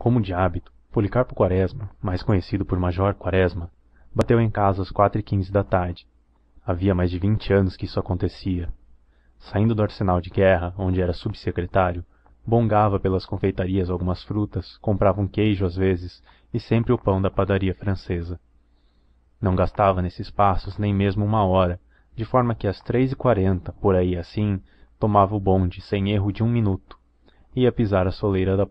como de hábito policarpo quaresma mais conhecido por major quaresma bateu em casa às quatro e quinze da tarde havia mais de vinte anos que isso acontecia saindo do arsenal de guerra onde era subsecretário bongava pelas confeitarias algumas frutas comprava um queijo às vezes e sempre o pão da padaria francesa não gastava nesses passos nem mesmo uma hora de forma que às três e quarenta por aí assim tomava o bonde sem erro de um minuto ia pisar a soleira da